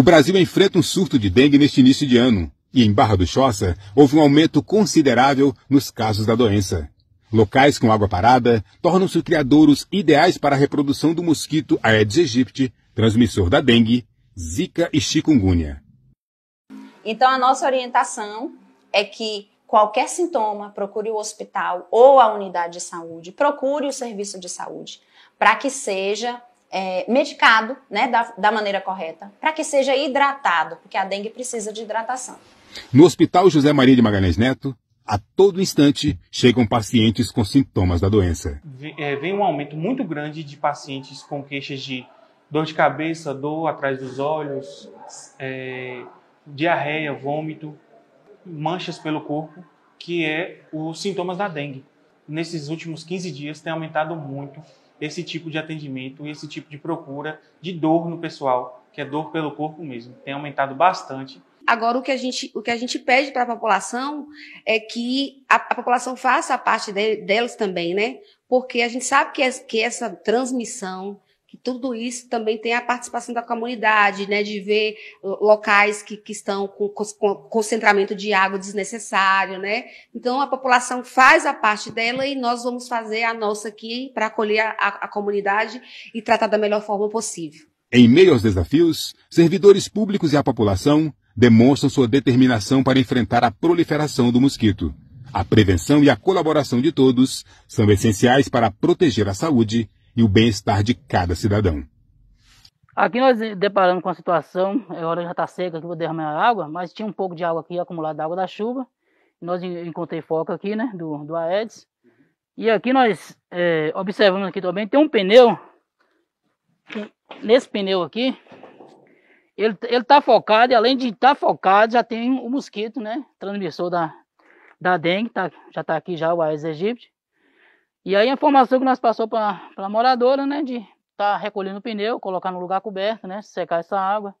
O Brasil enfrenta um surto de dengue neste início de ano, e em Barra do Choça houve um aumento considerável nos casos da doença. Locais com água parada tornam-se criadouros ideais para a reprodução do mosquito Aedes aegypti, transmissor da dengue, zika e chikungunya. Então a nossa orientação é que qualquer sintoma, procure o hospital ou a unidade de saúde, procure o serviço de saúde, para que seja é, medicado, né, da, da maneira correta, para que seja hidratado, porque a dengue precisa de hidratação. No Hospital José Maria de Magalhães Neto, a todo instante chegam pacientes com sintomas da doença. É, vem um aumento muito grande de pacientes com queixas de dor de cabeça, dor atrás dos olhos, é, diarreia, vômito, manchas pelo corpo, que é os sintomas da dengue. Nesses últimos 15 dias tem aumentado muito esse tipo de atendimento e esse tipo de procura de dor no pessoal, que é dor pelo corpo mesmo, tem aumentado bastante. Agora, o que a gente, o que a gente pede para a população é que a, a, população faça a parte de, delas também, né? Porque a gente sabe que, é, que essa transmissão que tudo isso também tem a participação da comunidade, né, de ver locais que, que estão com, com concentramento de água desnecessário, né? Então a população faz a parte dela e nós vamos fazer a nossa aqui para acolher a, a comunidade e tratar da melhor forma possível. Em meio aos desafios, servidores públicos e a população demonstram sua determinação para enfrentar a proliferação do mosquito. A prevenção e a colaboração de todos são essenciais para proteger a saúde e o bem-estar de cada cidadão. Aqui nós deparamos com a situação, a é hora já está seca, aqui vou derramar água, mas tinha um pouco de água aqui acumulada, água da chuva. Nós encontrei foco aqui, né, do, do Aedes. E aqui nós é, observamos aqui também, tem um pneu, nesse pneu aqui, ele, ele tá focado, e além de estar tá focado, já tem o um mosquito, né, transmissor da, da dengue, tá, já está aqui já o Aedes aegypti. E aí a informação que nós passou para a moradora, né, de estar tá recolhendo o pneu, colocar no lugar coberto, né, secar essa água.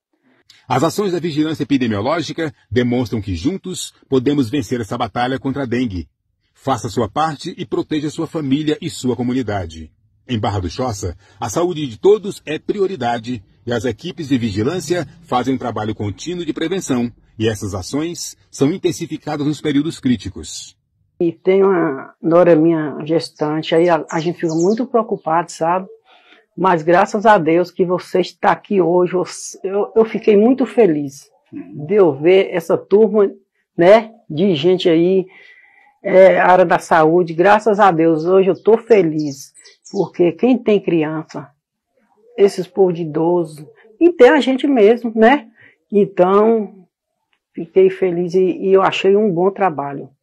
As ações da vigilância epidemiológica demonstram que juntos podemos vencer essa batalha contra a dengue. Faça sua parte e proteja sua família e sua comunidade. Em Barra do Choça, a saúde de todos é prioridade e as equipes de vigilância fazem um trabalho contínuo de prevenção, e essas ações são intensificadas nos períodos críticos e tem uma nora minha gestante, aí a, a, gente fica muito preocupado, sabe? Mas graças a Deus que você está aqui hoje, eu, eu fiquei muito feliz uhum. de eu ver essa turma, né, de gente aí, é, área da saúde, graças a Deus, hoje eu estou feliz, porque quem tem criança, esses povos de idoso, e tem a gente mesmo, né? Então, fiquei feliz e, e eu achei um bom trabalho.